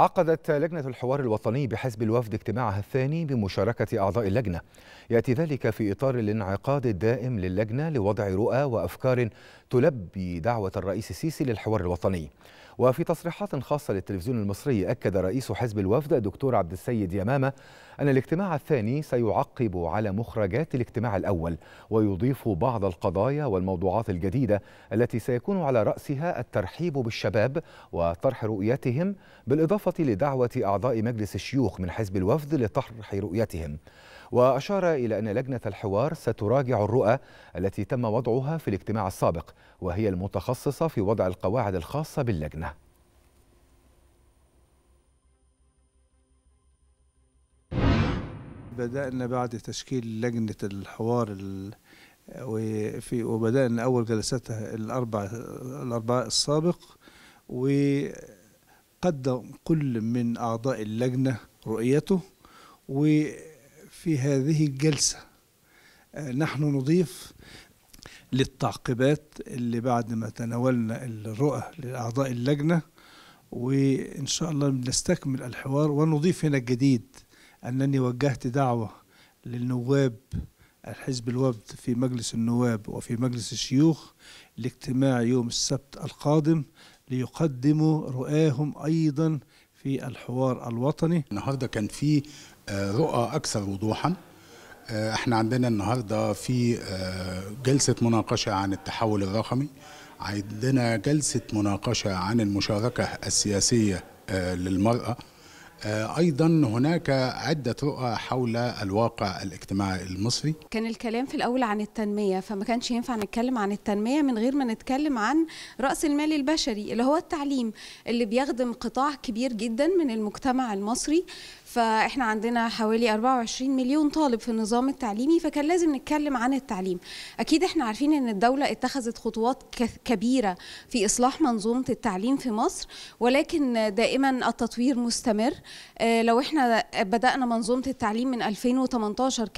عقدت لجنة الحوار الوطني بحزب الوفد اجتماعها الثاني بمشاركة أعضاء اللجنة يأتي ذلك في إطار الانعقاد الدائم للجنة لوضع رؤى وأفكار تلبي دعوة الرئيس السيسي للحوار الوطني وفي تصريحات خاصة للتلفزيون المصري أكد رئيس حزب الوفد دكتور عبد السيد يمامة أن الاجتماع الثاني سيعقب على مخرجات الاجتماع الأول ويضيف بعض القضايا والموضوعات الجديدة التي سيكون على رأسها الترحيب بالشباب وطرح رؤيتهم بالإضافة لدعوة أعضاء مجلس الشيوخ من حزب الوفد لطرح رؤيتهم وأشار إلى أن لجنة الحوار ستراجع الرؤى التي تم وضعها في الاجتماع السابق وهي المتخصصة في وضع القواعد الخاصة باللجنة بدأنا بعد تشكيل لجنة الحوار وفي وبدأنا أول جلساتها الأربع الأربعاء السابق وقدم كل من أعضاء اللجنة رؤيته و في هذه الجلسة آه، نحن نضيف للتعقيبات اللي بعد ما تناولنا الرؤى لأعضاء اللجنة وإن شاء الله نستكمل الحوار ونضيف هنا الجديد أنني وجهت دعوة للنواب الحزب الوفد في مجلس النواب وفي مجلس الشيوخ لاجتماع يوم السبت القادم ليقدموا رؤاهم أيضا في الحوار الوطني النهارده كان في آه، رؤى اكثر وضوحا آه، احنا عندنا النهارده في آه، جلسه مناقشه عن التحول الرقمي عندنا جلسه مناقشه عن المشاركه السياسيه للمراه آه، ايضا هناك عده رؤى حول الواقع الاجتماعي المصري كان الكلام في الاول عن التنميه فما كانش ينفع نتكلم عن التنميه من غير ما نتكلم عن راس المال البشري اللي هو التعليم اللي بيخدم قطاع كبير جدا من المجتمع المصري فاحنا عندنا حوالي 24 مليون طالب في النظام التعليمي فكان لازم نتكلم عن التعليم اكيد احنا عارفين ان الدوله اتخذت خطوات كبيره في اصلاح منظومه التعليم في مصر ولكن دائما التطوير مستمر آه، لو احنا بدأنا منظومة التعليم من 2018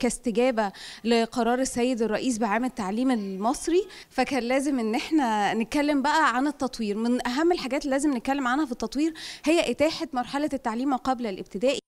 كاستجابة لقرار السيد الرئيس بعام التعليم المصري فكان لازم ان احنا نتكلم بقى عن التطوير من اهم الحاجات اللي لازم نتكلم عنها في التطوير هي اتاحة مرحلة التعليم ما قبل الابتدائي